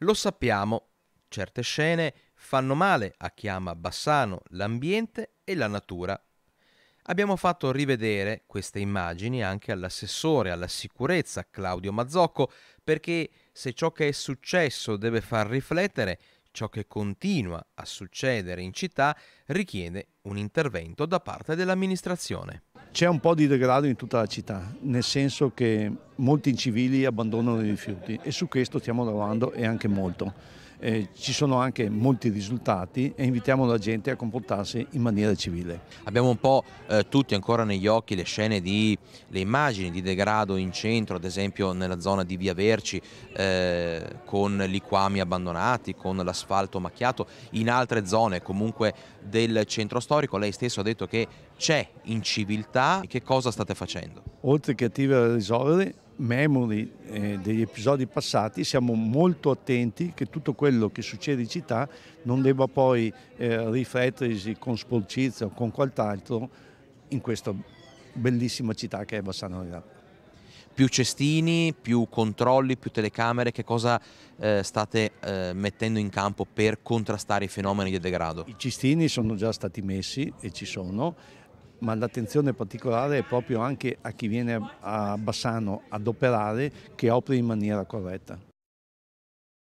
Lo sappiamo, certe scene fanno male a chi ama Bassano, l'ambiente e la natura. Abbiamo fatto rivedere queste immagini anche all'assessore alla sicurezza Claudio Mazzocco perché se ciò che è successo deve far riflettere, ciò che continua a succedere in città richiede un intervento da parte dell'amministrazione. C'è un po' di degrado in tutta la città, nel senso che molti incivili abbandonano i rifiuti e su questo stiamo lavorando e anche molto. Eh, ci sono anche molti risultati e invitiamo la gente a comportarsi in maniera civile. Abbiamo un po' eh, tutti ancora negli occhi le scene di le immagini di degrado in centro, ad esempio nella zona di Via Verci eh, con liquami abbandonati, con l'asfalto macchiato, in altre zone comunque del centro storico. Lei stesso ha detto che c'è inciviltà, che cosa state facendo? Oltre che attive a risolvere memori eh, degli episodi passati, siamo molto attenti che tutto quello che succede in città non debba poi eh, riflettersi con sporcizia o con quant'altro in questa bellissima città che è Bassano di Rappa. Più cestini, più controlli, più telecamere, che cosa eh, state eh, mettendo in campo per contrastare i fenomeni di degrado? I cestini sono già stati messi e ci sono, ma l'attenzione particolare è proprio anche a chi viene a Bassano ad operare che opera in maniera corretta.